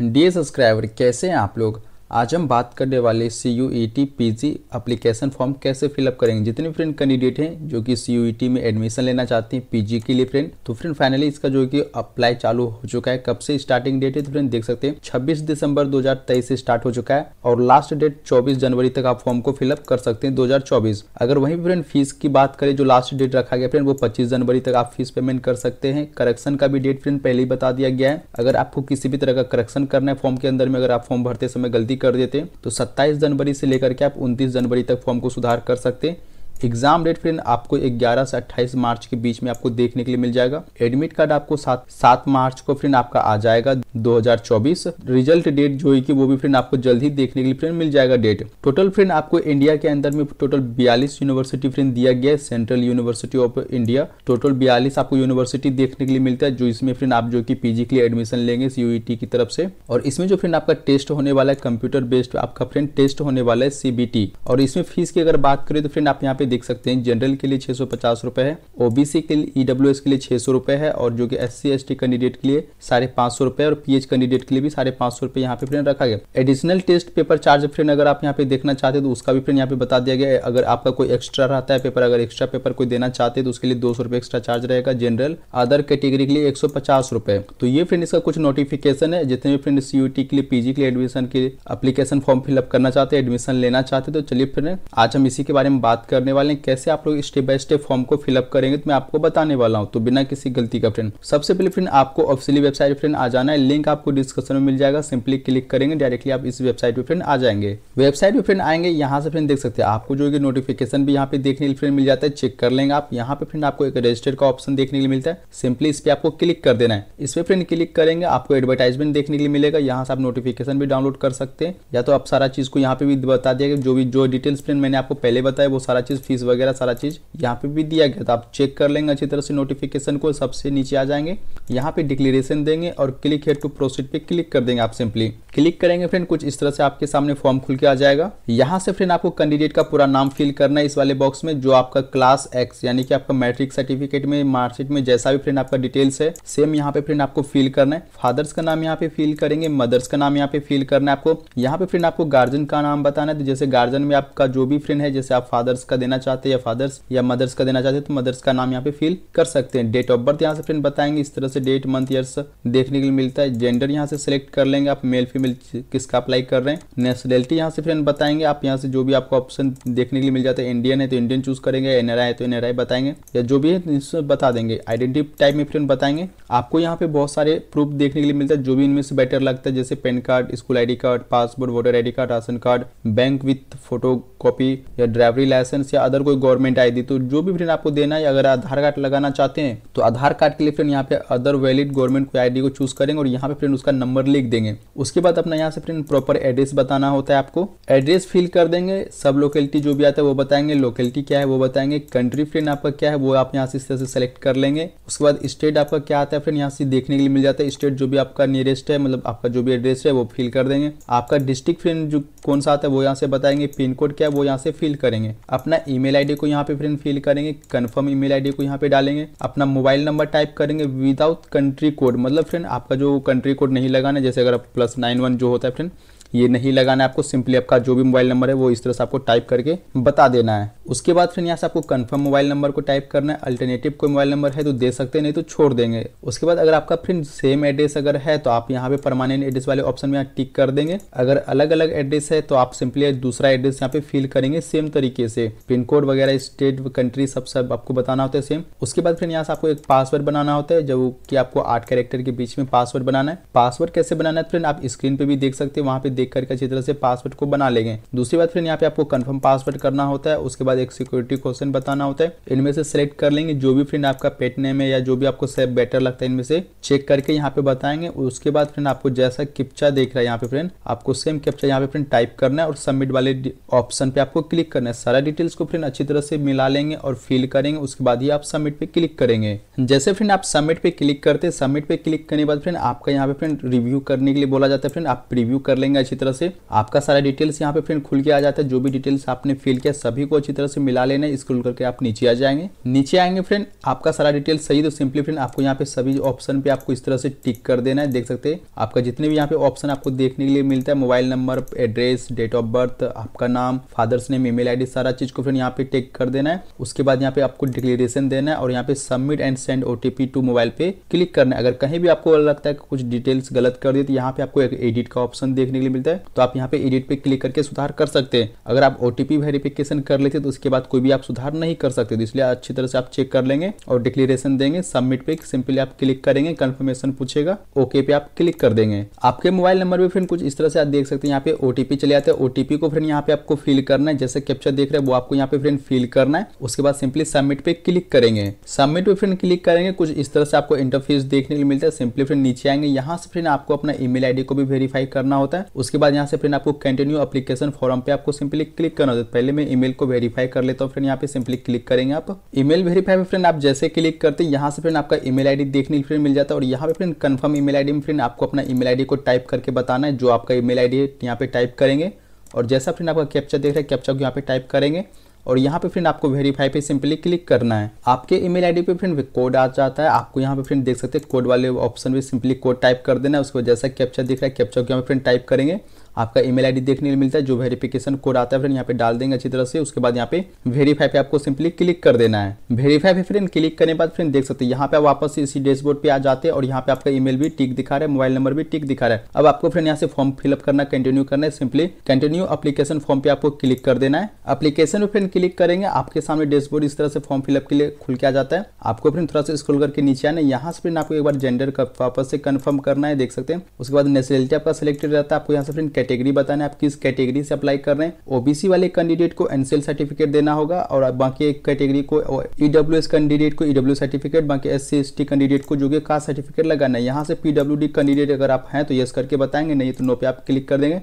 D subscriber कैसे हैं आप लोग आज हम बात करने वाले C U E T P G application form कैसे फिलअप करेंगे जितने फ्रेंड कैंडिडेट हैं जो कि सी यू ई टी में एडमिशन लेना चाहते हैं पीजी के लिए फ्रेंड तो फ्रेंड फाइनली इसका जो कि अप्लाई चालू हो चुका है कब से स्टार्टिंग डेट है तो फ्रेंड देख सकते हैं 26 दिसंबर 2023 से स्टार्ट हो चुका है और लास्ट डेट चौबीस जनवरी तक आप फॉर्म को फिलअप कर सकते हैं चौबीस अगर वही फ्रेंड फीस की बात करें जो लास्ट डेट रखा गया फ्रेंड वो पच्चीस जनवरी तक आप फीस पेमेंट कर सकते हैं करेक्शन का भी डेट फ्रेंड पहले ही बता दिया गया है अगर आपको किसी भी तरह का करेक्शन करना है फॉर्म के अंदर में अगर आप फॉर्म भरते समय गलती कर देते तो 27 जनवरी से लेकर के आप 29 जनवरी तक फॉर्म को सुधार कर सकते हैं एग्जाम डेट फ्रेंड आपको 11 से 28 मार्च के बीच में आपको देखने के लिए मिल जाएगा एडमिट कार्ड आपको सात सात मार्च को फ्रेंड आपका आ जाएगा 2024 रिजल्ट डेट जो है कि वो भी फ्रेंड आपको जल्द ही देखने के लिए फ्रेंड मिल जाएगा डेट टोटल फ्रेंड आपको इंडिया के अंदर में टोटल बयालीस यूनिवर्सिटी फ्रेंड दिया गया है central university of India total बयालीस आपको यूनिवर्सिटी देखने के लिए मिलता है जो इसमें फ्रेंड आप जो की पीजी के लिए एडमिशन लेंगे सीयूटी की तरफ से और इसमें जो फ्रेंड आपका टेस्ट होने वाला है कंप्यूटर बेस्ड आपका फ्रेंड टेस्ट होने वाला है सीबीटी और इसमें फीस की अगर बात करें तो फ्रेंड आप यहाँ पे में देख सकते हैं जनरल के लिए छह सौ पचास रुपये है ओबीसी के लिए ईडब्ल्यू e के लिए छह सौ रुपये है और जो कि एस सी कैंडिडेट के लिए साढ़े पांच सौ रुपये और पीएच कैंडिडेट के लिए भी साढ़े पांच सौ रुपये यहाँ पे फ्रेन रखा गया additional test paper charge friend अगर आप यहाँ पे देखना चाहते हैं तो उसका भी फ्रेन यहाँ पे बता दिया गया अगर आपका कोई एक्स्ट्रा रहता है पेपर अगर एक्स्ट्रा पेपर कोई देना चाहते हैं तो उसके लिए दो सौ एक्स्ट्रा चार्ज रहेगा जनरल अदर कैटेगरी के लिए एक तो ये फ्रेंड इसका कुछ नोटिफिकेशन है जितने भी फ्रेंड सी के लिए पीजी के लिए एडमिशन के अप्लीकेशन फॉर्म फिलअप करना चाहते हैं एडमिशन लेना चाहते हैं तो चलिए फ्रेंड आज हम इसी के बारे में बात करने वाले हैं कैसे आप लोग स्टेप बाय स्टेप फॉर्म को फिलअप करेंगे तो मैं आपको बताने वाला हूँ तो बिना किसी गलती का फ्रेंड सबसे पहले फ्रेंड आपको ऑफिसियली वेबसाइट फ्रेंड आ जाना है लिंक आपको डिस्क्रिप्शन में मिल जाएगा सिंपली क्लिक करेंगे डायरेक्टली आप इस वेबसाइट पर फ्रेंड आ जाएंगे वेबसाइट पर फ्रेंड आएंगे यहाँ से फ्रेंड देख सकते हैं आपको जो है नोटिफिकेशन भी यहाँ पे देखने के लिए फ्रेंड मिल जाता है चेक कर लेंगे आप यहाँ पे फ्रेंड आपको एक रजिस्टर का ऑप्शन देखने के लिए मिलता है सिंपली इस पर आपको क्लिक कर देना है इस पर फ्रेंड क्लिक करेंगे आपको एडवर्टाइजमेंट देखने के लिए मिलेगा यहाँ से आप नोटिफिकेशन भी डाउनलोड कर सकते हैं या तो आप सारा चीज को यहाँ पे भी बता दिया जो भी जो डिटेल्स फ्रेंड मैंने आपको पहले बताया वो सारा चीज फीस वगैरह सारा चीज यहाँ पे भी दिया गया था आप चेक कर लेंगे अच्छी तरह से नोटिफिकेशन को सबसे नीचे आ जाएंगे यहाँ पे डिक्लेरेशन देंगे और क्लिक हेड टू प्रोसीड पे क्लिक कर देंगे आप सिंपली क्लिक करेंगे फ्रेंड कुछ इस तरह से आपके सामने फॉर्म खुल के आ जाएगा यहाँ से फ्रेंड आपको कैंडिडेट का पूरा नाम फिल करना है इस वाले बॉक्स में जो आपका क्लास एक्स यानी कि आपका मैट्रिक सर्टिफिकेट में मार्कशीट में जैसा भी फ्रेंड आपका डिटेल्स है सेम यहाँ पे फ्रेंड आपको फिल करना है फादर्स का नाम यहाँ पे फिल करेंगे मदर्स का नाम यहाँ पे फिल करना है आपको यहाँ पे फ्रेंड आपको गार्जियन का नाम बताना है तो जैसे गार्जियन में आपका जो भी फ्रेंड है जैसे आप फादर्स का देना चाहते हैं या फादर्स या मदर्स का देना चाहते हैं तो मदर्स का नाम यहाँ पे फिल कर सकते हैं डेट ऑफ बर्थ यहाँ से फ्रेंड बताएंगे इस तरह से डेट मंथ ईयर देखने के लिए मिलता है जेंडर यहाँ से सिलेक्ट कर लेंगे आप मेल फीमेल बिल किसका अप्लाई कर रहे हैं नेशनलिटी यहाँ से फ्रेंड बताएंगे आप यहाँ से जो भी आपको ऑप्शन देखने के लिए मिल जाता है इंडियन है तो इंडियन चूज करेंगे एनआरआई है तो एनआरआई बताएंगे या जो भी है तो बता देंगे आइडेंटिटी टाइप में फ्रेंड बताएंगे आपको यहाँ पे बहुत सारे प्रूफ देखने के लिए मिलता है जो भी इनमें से बेटर लगता है जैसे PAN card school ID card passport voter ID card ration card bank with photo copy या ड्राइवरी लाइसेंस या अदर कोई गवर्नमेंट आईडी तो जो भी फ्रेंड आपको देना है अगर आधार कार्ड लगाना चाहते हैं तो आधार कार्ड के लिए फ्रेंड यहाँ पे अदर वैलिड गवर्नमेंट कोई आईडी को चूज करेंगे और यहाँ पे फ्रेंड उसका नंबर लिख देंगे उसके बाद बाद अपना यहाँ से फिर प्रॉपर एड्रेस बताना होता है आपको एड्रेस फिल कर देंगे सब लोकेलिटी जो भी आता है वो बताएंगे लोकेलिटी क्या है वो बताएंगे कंट्री फ्रेंड आपका क्या है वो आप यहाँ से इस तरह से सेलेक्ट कर लेंगे उसके बाद स्टेट आपका क्या आता है फ्रेंड यहाँ से देखने के लिए मिल जाता है स्टेट जो भी आपका नियरेस्ट है मतलब आपका जो भी एड्रेस है वो फिल कर देंगे आपका डिस्ट्रिक्ट फ्रेंड जो कौन सा आता है वो यहाँ से बताएंगे पिन कोड क्या है वो यहाँ से फिल करेंगे अपना ई मेल को यहाँ पे फ्रेंड फिल करेंगे कन्फर्म ई मेल को यहाँ पे डालेंगे अपना मोबाइल नंबर टाइप करेंगे विदाउट कंट्री कोड मतलब फ्रेंड आपका जो कंट्री कोड नहीं लगाना जैसे अगर आप प्लस नाइन लाइन वन जो होता है फ्रेंड ये नहीं लगाना है आपको सिंपली आपका जो भी मोबाइल नंबर है वो इस तरह से आपको टाइप करके बता देना है उसके बाद फिर यहाँ से आपको कन्फर्म मोबाइल नंबर को टाइप करना है अल्टरनेटिव कोई मोबाइल नंबर है तो दे सकते हैं नहीं तो छोड़ देंगे उसके बाद अगर आपका फिर सेम एड्रेस अगर है तो आप यहाँ पे परमानेंट एड्रेस वाले ऑप्शन में टिक कर देंगे अगर अलग अलग एड्रेस है तो आप सिंपली दूसरा एड्रेस यहाँ पे फिल करेंगे सेम तरीके से पिन कोड वगैरह स्टेट कंट्री सब सब आपको बताना होता है सेम उसके बाद फिर यहाँ से आपको एक पासवर्ड बनाना होता है जो की आपको आठ कैरेक्टर के बीच में पासवर्ड बनाना है पासवर्ड कैसे बनाना है फ्रेंड आप स्क्रीन पे भी देख सकते हैं वहाँ पे देख करके अच्छी तरह से पासवर्ड को बना लेंगे दूसरी बात फिर यहाँ पे आपको कन्फर्म पासवर्ड करना होता है उसके बाद एक सिक्योरिटी क्वेश्चन बताना होता है इनमें से सिलेक्ट कर लेंगे जो भी फ्रेंड आपका पेट नेम है या जो भी आपको सेफ बेटर लगता है इनमें से चेक करके यहाँ पे बताएंगे उसके बाद फ्रेंड आपको जैसा किप्चा देख रहा है यहाँ पे फ्रेंड आपको सेम किप्चा यहाँ पे फ्रेंड टाइप करना है और सबमिट वाले ऑप्शन पे आपको क्लिक करना है सारा डिटेल्स को फ्रेंड अच्छी तरह से मिला लेंगे और फिल करेंगे उसके बाद ही आप सबमिट पे क्लिक करेंगे जैसे फ्रेंड आप सबमिट पे क्लिक करते हैं सबमिट पे क्लिक करने के बाद फ्रेंड आपका यहाँ पे फ्रेंड रिव्यू करने के लिए बोला जाता है फ्रेंड आप रिव्यू कर लेंगे अच्छी तरह से आपका सारा डिटेल्स यहाँ पे फ्रेंड खुल के आ जाता है जो भी डिटेल्स आपने फिल किया सभी को अच्छी तरह से मिला लेना स्क्रोल करके आप नीचे आ जाएंगे नीचे आएंगे फ्रेंड आपका सारा डिटेल सही तो सिंपली फ्रेंड आपको यहाँ पे सभी ऑप्शन पे आपको इस तरह से टिक कर देना है देख सकते हैं आपका जितने भी यहाँ पे ऑप्शन आपको देखने के लिए मिलता है mobile number address date of birth आपका नाम फादर्स नेम ईमेल आईडी सारा चीज को फ्रेंड यहाँ पे टिक कर देना है उसके बाद यहाँ पे आपको डिक्लेरेशन देना है और यहाँ पे submit and send OTP to mobile पे क्लिक करना है अगर कहीं भी आपको लगता है कुछ डिटेल्स गलत कर दिए तो यहाँ पे आपको एक एडिट का ऑप्शन देखने के लिए मिलता है तो आप यहाँ पे एडिट पे क्लिक करके सुधार कर सकते हैं अगर आप ओटीपी वेरिफिकेशन कर लेते तो उसके बाद कोई भी आप सुधार नहीं कर सकते तो इसलिए अच्छी तरह से आप चेक कर लेंगे और डिक्लेरेशन देंगे सबमिट पे सिंपली आप क्लिक करेंगे कन्फर्मेशन पूछेगा ओके पे आप क्लिक कर देंगे आपके मोबाइल नंबर भी फ्रेंड कुछ इस तरह से आप देख सकते हैं यहाँ पे ओटीपी चले आते हैं ओटीपी को फ्रेंड यहाँ पे आपको फिल करना है जैसे कैप्चर देख रहे हैं वो आपको यहाँ पे फ्रेंड फिल करना है उसके बाद सिंपली सबमिट पे क्लिक करेंगे सबमिट पे फ्रेंड क्लिक करेंगे कुछ इस तरह से आपको इंटरफेस देखने को मिलता है सिंपली फ्रेंड नीचे आएंगे यहाँ से फ्रेंड आपको अपना ईमेल आईडी को भी वेरीफाई करना होता है उसके बाद यहाँ से फ्रेंड आपको कंटिन्यू अपलीकेशन फॉर्म पे आपको सिंपली क्लिक करना होता है पहले मैं ईमेल को वेरीफाई कर लेता हूँ फ्रेंड यहाँ पे सिंपली क्लिक करेंगे आप ईमेल वेरीफाई में फ्रेंड आप जैसे क्लिक करते हैं यहाँ से फ्रेंड आपका ईमेल आईडी देखने फ्रेंड मिल जाता है और यहाँ पे फ्रेंड कंफर्म ईमेल आईडी में फ्रेंड आपको अपना ईमेल आईडी को टाइप करके बताना है जो आपका ईमेल आईडी है यहाँ पे टाइप करेंगे और जैसा फ्रेंड आपका कैप्चा देख रहे हैं कैप्चा को यहाँ पे टाइप करेंगे और यहाँ पे फ्रेंड आपको वेरीफाई पे सिंपली क्लिक करना है आपके ईमेल आईडी पे फ्रेंड कोड आ जाता है आपको यहाँ पे फ्रेंड देख सकते हैं कोड वाले ऑप्शन में सिंपली कोड टाइप कर देना है उसको जैसा कैप्चा दिख रहा है कैप्चा को यहाँ पे फ्रेंड टाइप करेंगे आपका ईमेल आईडी देखने को मिलता है जो वेरिफिकेशन कोड आता है फ्रेंड यहाँ पे डाल देंगे अच्छी तरह से उसके बाद यहाँ पे वेरीफाई पे आपको सिंपली क्लिक कर देना है वेरीफाई पे फ्रेंड क्लिक करने बाद फ्रेंड देख सकते हैं यहाँ पे वापस इसी डैशबोर्ड पे आ जाते हैं और यहाँ पे आपका ईमेल भी टिक दिखा रहा है मोबाइल नंबर भी टिक दिखा रहा है अब आपको फ्रेंड यहाँ से फॉर्म फिलअप करना कंटिन्यू करना है सिंपली कंटिन्यू अपलीकेशन फॉर्म पे आपको क्लिक कर देना है अपलीकेशन पे फ्रेंड क्लिक करेंगे आपके सामने डैशबोर्ड इस तरह से फॉर्म फिलअप के लिए खुल के आ जाता है आपको फ्रेंड थोड़ा सा स्क्रोल करके नीचे आना यहाँ से फ्रेंड आपको एक बार जेंडर वापस से कन्फर्म करना है देख सकते हैं उसके बाद नेशनलिटी आपका सिलेक्टेड रहता है आपको यहाँ से फ्रेंड कैटेगरी बताना है आप किस कैटेगरी से अप्लाई कर रहे हैं ओबीसी वाले कैंडिडेट को एनसीएल सर्टिफिकेट देना होगा और बाकी एक कैटेगरी को ईडब्ल्यू कैंडिडेट e को ईडब्ल्यू e सर्टिफिकेट बाकी एस सी कैंडिडेट को जो कि कास्ट सर्टिफिकेट लगाना है यहाँ से पीडब्ल्यू कैंडिडेट अगर आप हैं तो यस करके बताएंगे नहीं तो नो पे आप क्लिक कर देंगे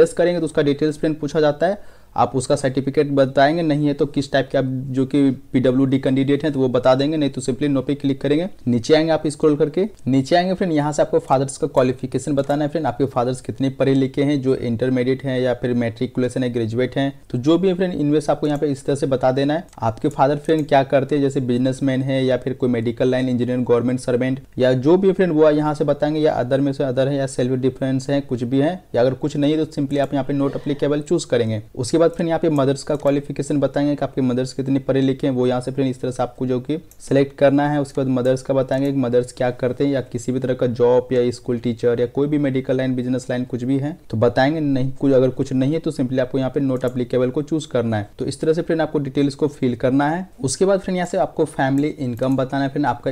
यस करेंगे तो उसका डिटेल्स प्लेन पूछा जाता है आप उसका सर्टिफिकेट बताएंगे नहीं है तो किस टाइप के आप जो कि पीडब्ल्यू कैंडिडेट हैं तो वो बता देंगे नहीं तो सिंपली नो पे क्लिक करेंगे नीचे आएंगे आप स्क्रॉल करके नीचे आएंगे फ्रेंड यहाँ से आपको फादर्स का क्वालिफिकेशन बताना है फ्रेंड आपके फादर्स कितने पढ़े लिखे हैं जो इंटरमीडिएट हैं या फिर मेट्रिकुलेशन है ग्रेजुएट हैं तो जो भी है फ्रेंड इन्वेस्ट आपको यहाँ पे इस तरह से बता देना है आपके फादर फ्रेंड क्या करते हैं जैसे बिजनेसमैन है या फिर कोई medical line engineer government servant या जो भी फ्रेंड वो यहाँ से बताएंगे या अदर में से अदर है या सेल्फ डिफरेंस है कुछ भी है या अगर कुछ नहीं है तो सिंपली आप यहाँ पे नोट अप्लीकेबल चूज करेंगे उसके बाद फिर यहाँ पे मदर्स का क्वालिफिकेशन बताएंगे कि आपके मदर्स कितने पढ़े लिखे हैं वो यहाँ से फिर इस तरह से आपको जो कि सिलेक्ट करना है उसके बाद मदर्स का बताएंगे कि मदर्स क्या करते हैं या किसी भी तरह का जॉब या स्कूल टीचर या कोई भी मेडिकल लाइन बिजनेस लाइन कुछ भी है तो बताएंगे नहीं कुछ अगर कुछ नहीं है तो सिंपली आपको यहाँ पे नोट अप्लीकेबल को चूज करना है तो इस तरह से फिर आपको डिटेल्स को फिल करना है उसके बाद फिर यहाँ से आपको फैमिली इनकम बताना है फिर आपका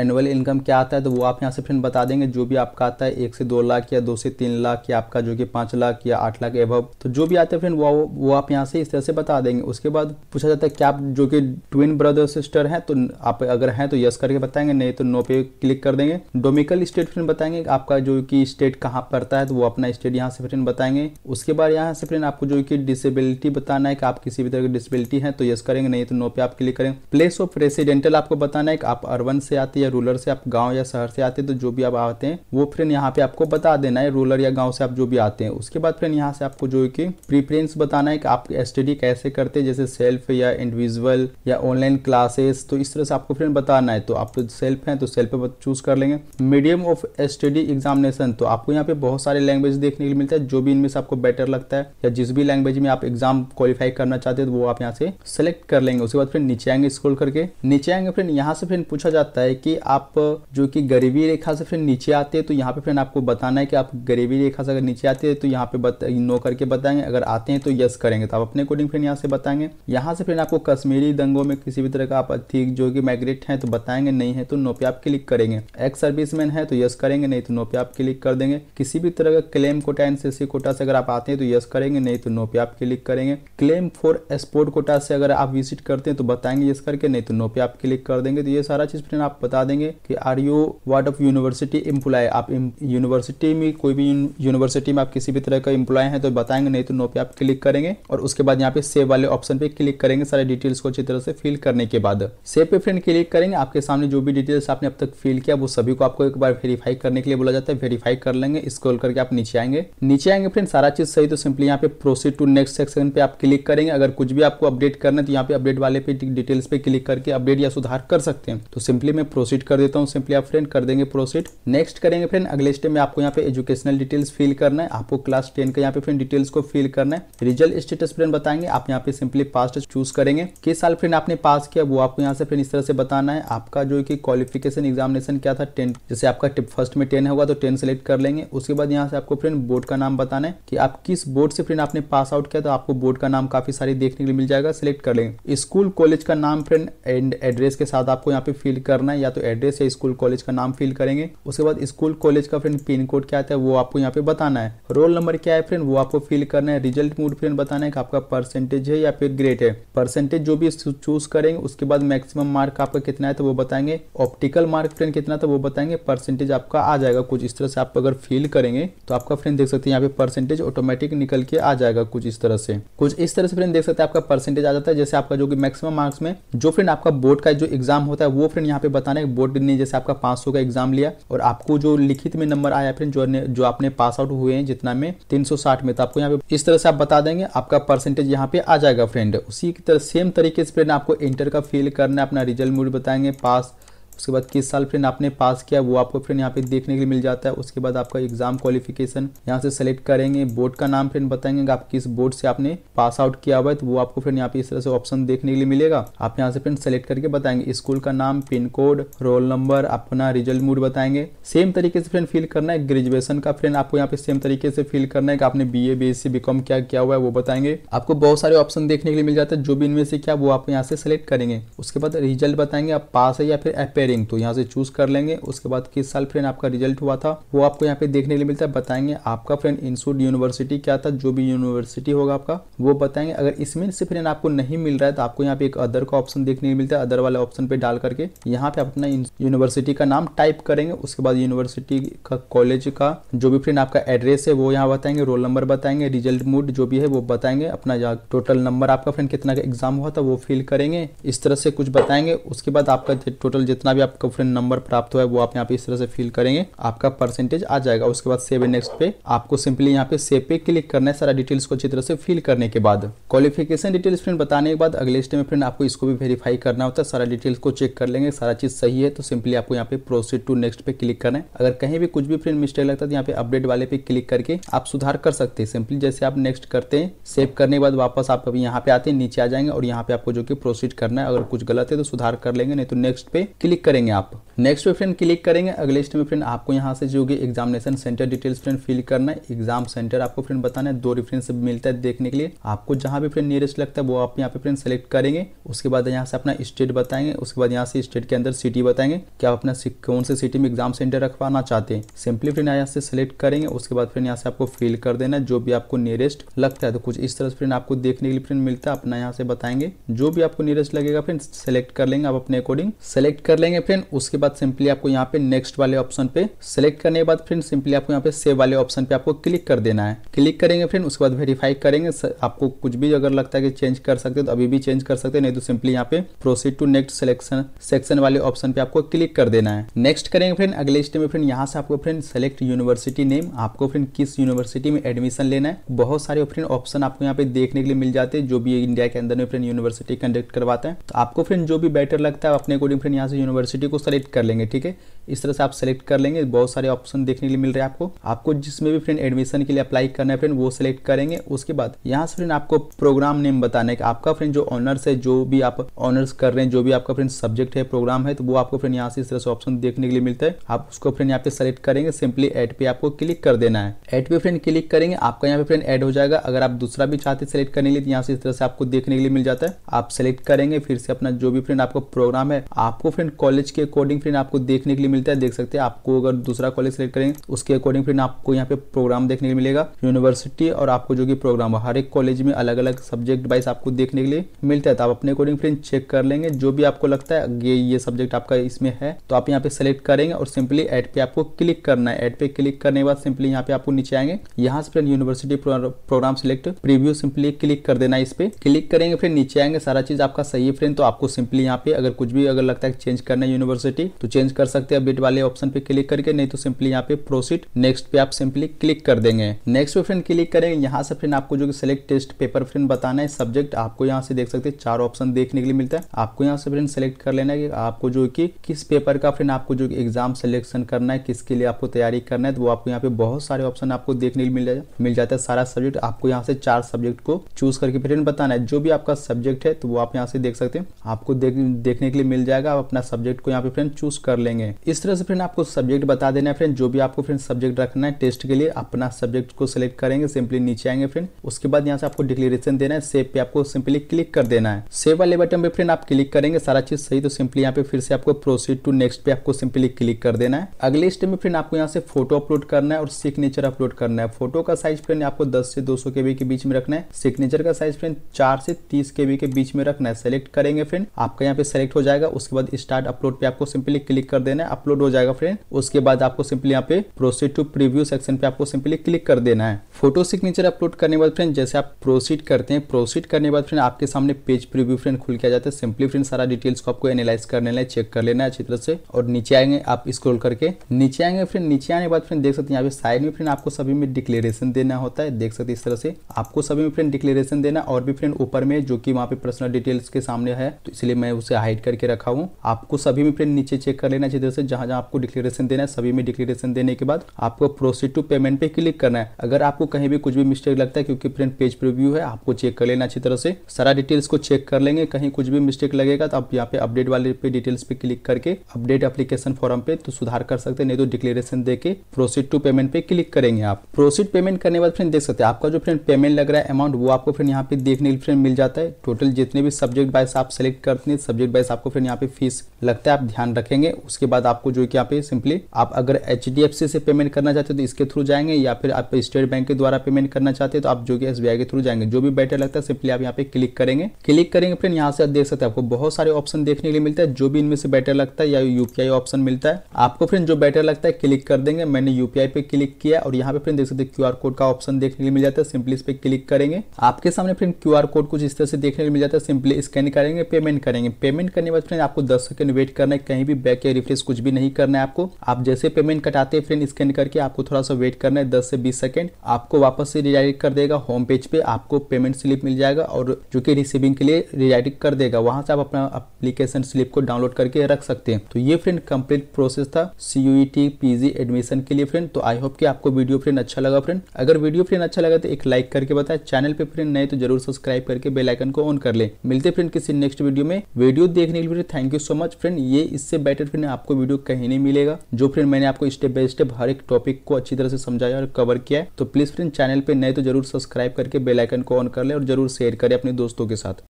एनुअल इनकम क्या आता है तो वो आप यहाँ से फिर बता देंगे जो भी आपका आता है एक से दो लाख या दो से तीन लाख या आपका जो कि पांच लाख या आठ लाख एभव तो जो भी आता है फिर वो वो आप यहाँ से इस तरह से बता देंगे उसके बाद पूछा जाता है क्या आप जो कि ट्विन ब्रदर सिस्टर हैं तो आप अगर हैं तो यस करके बताएंगे नहीं तो नो पे क्लिक कर देंगे डोमिकल स्टेट फिर बताएंगे आपका जो कि स्टेट कहाँ पड़ता है तो वो अपना स्टेट यहाँ से फिर बताएंगे उसके बाद यहाँ से फिर आपको जो कि डिसेबिलिटी बताना है कि आप किसी भी तरह की डिसेबिलिटी है तो यस करेंगे नहीं तो नो पे आप क्लिक करेंगे प्लेस ऑफ रेसिडेंटल आपको बताना है कि आप अर्बन से आते या रूरल से आप गाँव या शहर से आते तो जो भी आप आते हैं वो फिर यहाँ पे आपको बता देना है रूरल या गाँव से आप जो भी आते हैं उसके बाद फिर यहाँ से आपको जो कि प्रीफरेंस बताना है है कि आप स्टडी कैसे करते हैं जैसे सेल्फ या इंडिविजुअल या ऑनलाइन क्लासेस तो इस तरह से आपको फ्रेंड बताना है तो आप सेल्फ हैं तो सेल्फ पर चूज कर लेंगे मीडियम ऑफ स्टडी एग्जामिनेशन तो आपको यहाँ पे बहुत सारे लैंग्वेज देखने के मिलता है जो भी इनमें से आपको बेटर लगता है या जिस भी लैंग्वेज में आप एग्जाम क्वालिफाई करना चाहते हैं तो वो आप यहाँ से सेलेक्ट कर लेंगे उसके बाद फिर नीचे आएंगे स्क्रोल करके नीचे आएंगे फिर यहाँ से फिर पूछा जाता है कि आप जो कि गरीबी रेखा से फिर नीचे आते हैं तो यहाँ पे फिर आपको बताना है कि आप गरीबी रेखा से अगर नीचे आते हैं तो यहाँ पे नो करके बताएंगे अगर आते हैं तो यस करेंगे तो आप अपने अकॉर्डिंग फ्रेंड यहाँ से बताएंगे यहाँ से फ्रेंड आपको कश्मीरी दंगों में किसी भी तरह का आप अधिक जो कि माइग्रेट है तो बताएंगे नहीं है तो नो पे आप क्लिक करेंगे एक्स सर्विसमैन है तो यस करेंगे नहीं तो नो पे आप क्लिक कर देंगे किसी भी तरह का क्लेम कोटा एनसीसी कोटा से अगर आप आते हैं तो यस करेंगे नहीं तो नो पे आप क्लिक करेंगे क्लेम फॉर एक्सपोर्ट कोटा से अगर आप विजिट करते हैं तो बताएंगे यस करके नहीं तो नो पे आप क्लिक कर देंगे तो ये सारा चीज फ्रेंड आप बता देंगे कि are you ward of university employ आप यूनिवर्सिटी में कोई भी यूनिवर्सिटी में आप किसी भी तरह का एम्प्लॉय है तो बताएंगे नहीं तो नो पे आप क्लिक करेंगे और उसके बाद यहाँ पे सेव वाले ऑप्शन पे क्लिक करेंगे सारे डिटेल्स को अच्छी तरह से फिल करने के बाद सेव पे फ्रेंड क्लिक करेंगे आपके सामने जो भी डिटेल्स आपने अब तक फिल किया वो सभी को आपको एक बार वेरीफाई करने के लिए बोला जाता है वेरीफाई कर लेंगे स्क्रोल करके आप नीचे आएंगे नीचे आएंगे फ्रेंड सारा चीज सही तो सिंपली यहाँ पे प्रोसीड टू नेक्स्ट सेक्शन पे आप क्लिक करेंगे अगर कुछ भी आपको अपडेट करना है तो यहाँ पे अपडेट वाले पे डिटेल्स पे क्लिक करके अपडेट या सुधार कर सकते हैं तो सिंपली मैं प्रोसीड कर देता हूँ सिंपली आप फ्रेंड कर देंगे प्रोसीड नेक्स्ट करेंगे फ्रेंड अगले स्टेप में आपको यहाँ पे एजुकेशनल डिटेल्स फिल करना है आपको क्लास टेन का यहाँ पे फ्रेंड डिटेल्स को फिल करना है रिजल्ट स्टेटस फ्रेंड बताएंगे आप यहाँ पे सिंपली पास्ट चूज करेंगे किस साल फ्रेंड आपने पास किया वो आपको यहाँ से फ्रेंड इस तरह से बताना है आपका जो कि क्वालिफिकेशन एग्जामिनेशन क्या था टेन जैसे आपका फर्स्ट में टेन होगा तो टेन सेलेक्ट कर लेंगे उसके बाद यहाँ से आपको फ्रेंड बोर्ड का नाम बताना है कि आप किस बोर्ड से फ्रेंड आपने पास आउट किया तो आपको बोर्ड का नाम काफी सारी देखने के लिए मिल जाएगा सिलेक्ट कर लेंगे स्कूल कॉलेज का नाम फ्रेंड एंड एड्रेस के साथ आपको यहाँ पे फिल करना है या तो एड्रेस या स्कूल कॉलेज का नाम फिल करेंगे उसके बाद स्कूल कॉलेज का फ्रेंड पिन कोड क्या था वो आपको यहाँ पे बताना है रोल नंबर क्या है फ्रेंड वो आपको फिल करना है रिजल्ट मूड फ्रेंड बताना है कि आपका परसेंटेज है या फिर ग्रेड है परसेंटेज जो भी चूज करेंगे उसके बाद मैक्सिमम मार्क आपका कितना है तो वो बताएंगे ऑप्टिकल मार्क फ्रेंड कितना था तो वो बताएंगे परसेंटेज आपका आ जाएगा कुछ इस तरह से आप अगर फिल करेंगे तो आपका फ्रेंड देख सकते हैं यहाँ पे परसेंटेज ऑटोमेटिक निकल के आ जाएगा कुछ इस तरह से कुछ इस तरह से फ्रेंड देख सकते हैं आपका परसेंटेज आ जाता है जैसे आपका जो कि मैक्सिमम मार्क्स में जो फ्रेंड आपका बोर्ड का जो एग्जाम होता है वो फ्रेंड यहाँ पे बताना है बोर्ड ने जैसे आपका पांच का एग्जाम लिया और आपको जो लिखित में नंबर आया फ्रेंड जो जो आपने पास आउट हुए हैं जितना में तीन में तो आपको यहाँ पे इस तरह से आप बता देंगे आपका परसेंटेज यहाँ पे आ जाएगा फ्रेंड उसी की तरह सेम तरीके से फ्रेंड आपको इंटर का फिल करना है अपना रिजल्ट मूड बताएंगे पास उसके बाद किस साल फ्रेंड आपने पास किया वो आपको फ्रेंड यहाँ पे देखने के लिए मिल जाता है उसके बाद आपका एग्जाम क्वालिफिकेशन यहाँ से सेलेक्ट करेंगे बोर्ड का नाम फ्रेंड बताएंगे आप किस बोर्ड से आपने पास आउट किया हुआ है तो वो आपको फ्रेंड यहाँ पे इस तरह से ऑप्शन देखने के लिए मिलेगा आप यहाँ से फ्रेंड सेलेक्ट करके बताएंगे स्कूल का नाम पिन कोड रोल नंबर अपना रिजल्ट मूड बताएंगे सेम तरीके से फ्रेंड फिल करना है ग्रेजुएशन का फ्रेंड आपको यहाँ पे सेम तरीके से फिल करना है कि आपने B A B S C B क्या किया हुआ है वो बताएंगे आपको बहुत सारे ऑप्शन देखने के लिए मिल जाता है जो भी इनमें से क्या वो आप यहाँ से सेलेक्ट करेंगे उसके बाद रिजल्ट बताएंगे आप पास है या फिर अपेयर पेयरिंग तो यहाँ से चूज कर लेंगे उसके बाद किस साल फ्रेंड आपका रिजल्ट हुआ था वो आपको यहाँ पे देखने लिए मिलता है बताएंगे आपका फ्रेंड इंस्टीट्यूट यूनिवर्सिटी क्या था जो भी यूनिवर्सिटी होगा आपका वो बताएंगे अगर इसमें से फ्रेंड आपको नहीं मिल रहा है तो आपको यहाँ पे एक अदर का ऑप्शन देखने को मिलता है अदर वाले ऑप्शन पे डाल करके यहाँ पे आप अपना यूनिवर्सिटी का नाम टाइप करेंगे उसके बाद यूनिवर्सिटी का कॉलेज का जो भी फ्रेंड आपका एड्रेस है वो यहाँ बताएंगे रोल नंबर बताएंगे रिजल्ट मूड जो भी है वो बताएंगे अपना टोटल नंबर आपका फ्रेंड कितना का एग्जाम हुआ था वो फिल करेंगे इस तरह से कुछ बताएंगे उसके बाद आपका टोटल जितना जितना भी आपको फ्रेंड नंबर प्राप्त हुआ है वो आप यहाँ पे इस तरह से फिल करेंगे आपका परसेंटेज आ जाएगा उसके बाद सेव नेक्स्ट पे आपको सिंपली यहाँ पे सेव पे क्लिक करना है सारा डिटेल्स को अच्छी तरह से फिल करने के बाद क्वालिफिकेशन डिटेल्स फ्रेंड बताने के बाद अगले स्टेप में फ्रेंड आपको इसको भी वेरीफाई करना होता है सारा डिटेल्स को चेक कर लेंगे सारा चीज सही है तो सिंपली आपको यहाँ पे प्रोसीड टू नेक्स्ट पे क्लिक करना है अगर कहीं भी कुछ भी फ्रेंड मिस्टेक लगता है तो यहाँ पे अपडेट वाले पे क्लिक करके आप सुधार कर सकते हैं सिंपली जैसे आप नेक्स्ट करते हैं सेव करने के बाद वापस आप अभी यहाँ पे आते हैं नीचे आ जाएंगे और यहाँ पे आपको जो कि प्रोसीड करना है अगर कुछ गलत है तो सुधार कर लेंगे नहीं तो नेक्स्ट पे क्लिक क्लिक करेंगे आप नेक्स्ट पे फ्रेंड क्लिक करेंगे अगले स्टेप में फ्रेंड आपको यहाँ से जो होगी examination centre details friend fill करना है एग्जाम सेंटर आपको फ्रेंड बताना है दो रेफरेंस मिलता है देखने के लिए आपको जहाँ भी फ्रेंड नियरेस्ट लगता है वो आप यहाँ पे फ्रेंड सेलेक्ट करेंगे उसके बाद यहाँ से अपना स्टेट बताएंगे उसके बाद यहाँ से स्टेट के अंदर सिटी बताएंगे कि आप अपना कौन से सिटी में एग्जाम सेंटर रखवाना चाहते हैं सिंपली फ्रेंड यहाँ से सिलेक्ट करेंगे उसके बाद फ्रेंड यहाँ से आपको फिल कर देना है जो भी आपको नियरेस्ट लगता है तो कुछ इस तरह से फ्रेंड आपको देखने के लिए फ्रेंड मिलता है अपना यहाँ से बताएंगे जो भी आपको नियरेस्ट लगेगा फ्रेंड सेलेक्ट कर लेंगे आप अपने अकॉर्डिंग सेलेक्ट कर लेंगे करेंगे फ्रेंड उसके बाद सिंपली आपको यहाँ पे नेक्स्ट वाले ऑप्शन पे सिलेक्ट करने के बाद फ्रेंड सिंपली आपको यहाँ पे सेव वाले ऑप्शन पे आपको क्लिक कर देना है क्लिक करेंगे फ्रेंड उसके बाद वेरीफाई करेंगे आपको कुछ भी अगर लगता है कि चेंज कर सकते हो तो अभी भी चेंज कर सकते हैं नहीं तो सिंपली यहाँ पे proceed to next selection section वाले ऑप्शन पे आपको क्लिक कर देना है नेक्स्ट करेंगे फ्रेंड अगले स्टेप में फ्रेंड यहाँ से आपको फ्रेंड सेलेक्ट यूनिवर्सिटी नेम आपको फ्रेंड किस यूनिवर्सिटी में एडमिशन लेना है बहुत सारे फ्रेंड ऑप्शन आपको यहाँ पे देखने के लिए मिल जाते हैं जो भी इंडिया के अंदर में फ्रेंड यूनिवर्सिटी कंडक्ट करवाते हैं तो आपको फ्रेंड जो भी बेटर लगता है अपने अकॉर्डिंग फ्रेंड यहाँ से यूनिवर्सिटी यूनिवर्सिटी को सेलेक्ट कर लेंगे ठीक है इस तरह से आप सेलेक्ट कर लेंगे बहुत सारे ऑप्शन देखने के लिए मिल रहे हैं आपको आपको जिसमें भी फ्रेंड एडमिशन के लिए अप्लाई करना है फ्रेंड वो सेलेक्ट करेंगे उसके बाद यहाँ से फ्रेंड आपको प्रोग्राम नेम बताना है आपका फ्रेंड जो ऑनर्स है जो भी आप ऑनर्स कर रहे हैं जो भी आपका फ्रेंड सब्जेक्ट है प्रोग्राम है तो वो आपको फ्रेंड यहाँ से इस तरह से ऑप्शन देखने के लिए मिलता है आप उसको फ्रेंड यहाँ पे सेलेक्ट करेंगे सिंपली एड पे आपको क्लिक कर देना है एड पे फ्रेंड क्लिक करेंगे आपका यहाँ पे फ्रेंड एड हो जाएगा अगर आप दूसरा भी चाहते सेलेक्ट करने के लिए तो यहाँ से इस तरह से आपको देखने के लिए मिल जाता है आप सेलेक्ट करेंगे फिर से अपना जो भी फ्रेंड आपको प्रोग्राम है आपको फ्रेंड कॉलेज कॉलेज के अकॉर्डिंग फ्रेंड आपको देखने के लिए मिलता है देख सकते हैं आपको अगर दूसरा कॉलेज सेलेक्ट करेंगे उसके अकॉर्डिंग फ्रेंड आपको यहाँ पे प्रोग्राम देखने के मिलेगा यूनिवर्सिटी और आपको जो कि प्रोग्राम हर एक कॉलेज में अलग अलग सब्जेक्ट वाइज आपको देखने के लिए मिलता है तो आप अपने अकॉर्डिंग फ्रेंड चेक कर लेंगे जो भी आपको लगता है ये ये सब्जेक्ट आपका इसमें है तो आप यहाँ पे सेलेक्ट करेंगे और सिंपली एड पे आपको क्लिक करना है एड पे क्लिक करने के बाद सिंपली यहाँ पे आपको नीचे आएंगे यहाँ से friend university programme select preview simply click कर देना है इस पे क्लिक करेंगे फिर नीचे आएंगे सारा चीज आपका सही है फ्रेंड तो आपको सिंपली यहाँ पे अगर कुछ भी अगर लगता है चेंज करना करना है यूनिवर्सिटी तो चेंज कर सकते हैं बिट वाले ऑप्शन पे क्लिक करके नहीं तो सिंपली यहाँ पे प्रोसीड नेक्स्ट पे आप सिंपली क्लिक कर देंगे नेक्स्ट पे फ्रेंड क्लिक करेंगे यहाँ से फ्रेंड आपको जो सिलेक्ट टेस्ट पेपर फ्रेंड बताना है सब्जेक्ट आपको यहाँ से देख सकते हैं चार ऑप्शन देखने के लिए मिलता है आपको यहाँ से फ्रेंड सेलेक्ट कर लेना है आपको जो की किस पेपर का फ्रेंड आपको जो एग्जाम सिलेक्शन करना है किसके लिए आपको तैयारी करना है तो वो आपको यहाँ पे बहुत सारे ऑप्शन आपको देखने के लिए मिल जाता है सारा सब्जेक्ट आपको यहाँ से चार सब्जेक्ट को चूज करके फ्रेंड बताना है जो भी आपका सब्जेक्ट है तो वो आप यहाँ से देख सकते हैं आपको देखने के लिए मिल जाएगा आप अपना सब्जेक्ट सब्जेक्ट को यहाँ पे फ्रेंड चूज कर लेंगे इस तरह से फ्रेंड आपको सब्जेक्ट बता देना है फ्रेंड जो भी आपको फ्रेंड सब्जेक्ट रखना है टेस्ट के लिए अपना सब्जेक्ट को सिलेक्ट करेंगे सिंपली नीचे आएंगे फ्रेंड उसके बाद यहाँ से आपको डिक्लेरेशन देना है सेव पे आपको सिंपली क्लिक कर देना है सेव वाले बटन पे फ्रेंड आप क्लिक करेंगे सारा चीज सही तो सिंपली यहाँ पे फिर से आपको प्रोसीड टू नेक्स्ट पे आपको सिंपली क्लिक कर देना है अगले स्टेप में फ्रेंड आपको यहाँ से फोटो अपलोड करना है और सिग्नेचर अपलोड करना है फोटो का साइज फ्रेंड आपको दस से दो सौ के बीच में रखना है सिग्नेचर का साइज फ्रेंड चार से तीस के के बीच में रखना है सेलेक्ट करेंगे फ्रेंड आपका यहाँ पे सेलेक्ट हो जाएगा उसके बाद स्टार्ट अपलोड पे आपको सिंपली क्लिक कर देना है अपलोड हो जाएगा फ्रेंड उसके बाद आपको सिंपली यहाँ पे प्रोसीड टू प्रीव्यू सेक्शन पे आपको सिंपली क्लिक कर देना है फोटो सिग्नेचर अपलोड करने बाद फ्रेंड जैसे आप प्रोसीड करते हैं प्रोसीड करने बाद फ्रेंड आपके सामने पेज प्रीव्यू फ्रेंड खुल के आ जाता है सिंपली फ्रेंड सारा डिटेल्स को आपको एनालाइज कर लेना है चेक कर लेना है अच्छी तरह से और नीचे आएंगे आप स्क्रोल करके नीचे आएंगे फ्रेंड नीचे आने बाद फ्रेंड देख सकते हैं यहाँ पे साइड में फ्रेंड आपको सभी में डिक्लेरेशन देना होता है देख सकते हैं इस तरह से आपको सभी में फ्रेंड डिक्लेरेशन देना और भी फ्रेंड ऊपर में जो कि वहाँ पे पर्सनल डिटेल्स के सामने है तो इसलिए मैं उसे हाइड करके रखा हूँ आपको सभी में फिर नीचे चेक कर लेना अच्छी तरह से जहां जहाँ आपको डिक्लेरेशन देना है सभी में डिक्लेरेशन देने के बाद आपको प्रोसीड टू पेमेंट पे क्लिक करना है अगर आपको कहीं भी कुछ भी मिस्टेक लगता है क्योंकि फ्रेंड पेज प्रिव्यू है आपको चेक कर लेना अच्छी तरह से सारा डिटेल्स को चेक कर लेंगे कहीं कुछ भी मिस्टेक लगेगा तो आप यहाँ पे अपडेट वाले पे डिटेल्स पे क्लिक करके अपडेट एप्लीकेशन फॉर्म पे तो सुधार कर सकते हैं नहीं तो डिक्लेरेशन देके प्रोसीड टू पेमेंट पे क्लिक करेंगे आप प्रोसीड पेमेंट करने बाद फ्रेंड देख सकते हैं आपका जो फ्रेंड पेमेंट लग रहा है अमाउंट वो आपको फ्रेंड यहाँ पे देखने के लिए फ्रेंड मिल जाता है टोटल जितने भी सब्जेक्ट वाइज आप सेलेक्ट करते हैं सब्जेक्ट वाइज आपको फ्रेंड यहाँ पे फीस लग लगता है आप ध्यान रखेंगे उसके बाद आपको जो कि यहाँ पे सिंपली आप अगर एच से पेमेंट करना चाहते हो तो इसके थ्रू जाएंगे या फिर आप स्टेट बैंक के द्वारा पेमेंट करना चाहते हो तो आप जो कि एस के थ्रू जाएंगे जो भी बेटर लगता है सिंपली आप यहाँ पे क्लिक करेंगे क्लिक करेंगे फिर यहाँ से देख सकते हैं आपको बहुत सारे ऑप्शन देखने के लिए मिलता है जो भी इनमें से बेटर लगता है या यूपीआई ऑप्शन मिलता है आपको फ्रेंड जो बेटर लगता है क्लिक कर देंगे मैंने यूपीआई पे क्लिक किया और यहाँ पे फ्रेंड देख सकते क्यू आर कोड का ऑप्शन देखने के लिए मिल जाता है सिंपली इस पर क्लिक करेंगे आपके सामने फ्रेंड क्यू कोड कुछ इस तरह से देखने के लिए मिल जाता है सिंपली स्कैन करेंगे पेमेंट करेंगे पेमेंट करने के बाद फ्रेंड आपको दस सेकंड वेट करना है कहीं भी बैक या रिफ्रेश कुछ भी नहीं करना है आपको आप जैसे पेमेंट कटाते हैं फ्रेंड स्कैन करके आपको थोड़ा सा वेट करना है दस से बीस सेकेंड आपको वापस से रिडायरेक्ट कर देगा होम पेज पे आपको पेमेंट स्लिप मिल जाएगा और जो कि रिसीविंग के लिए रिडायरेक्ट कर देगा वहां से आप अपना अप्लीकेशन स्लिप को डाउनलोड करके रख सकते हैं तो ये फ्रेंड कंप्लीट प्रोसेस था सीयूटी पीजी एडमिशन के लिए फ्रेंड तो आई होप कि आपको वीडियो फ्रेंड अच्छा लगा फ्रेंड अगर वीडियो फ्रेंड अच्छा लगा तो एक लाइक करके बताए चैनल पे फ्रेंड नए तो जरूर सब्सक्राइब करके बेलाइकन को ऑन कर ले मिलते फ्रेंड किसी नेक्स्ट वीडियो में वीडियो देखने के लिए thank you so much friend friend ये इससे बेटर फ्रेंड आपको वीडियो कहीं नहीं मिलेगा जो फ्रेंड मैंने आपको स्टेप बाय स्टेप हर एक टॉपिक को अच्छी तरह से समझाया और कवर किया है तो प्लीज फ्रेंड चैनल पे नए तो जरूर सब्सक्राइब करके बेलाइकन को ऑन कर ले और जरूर शेयर करें अपने दोस्तों के साथ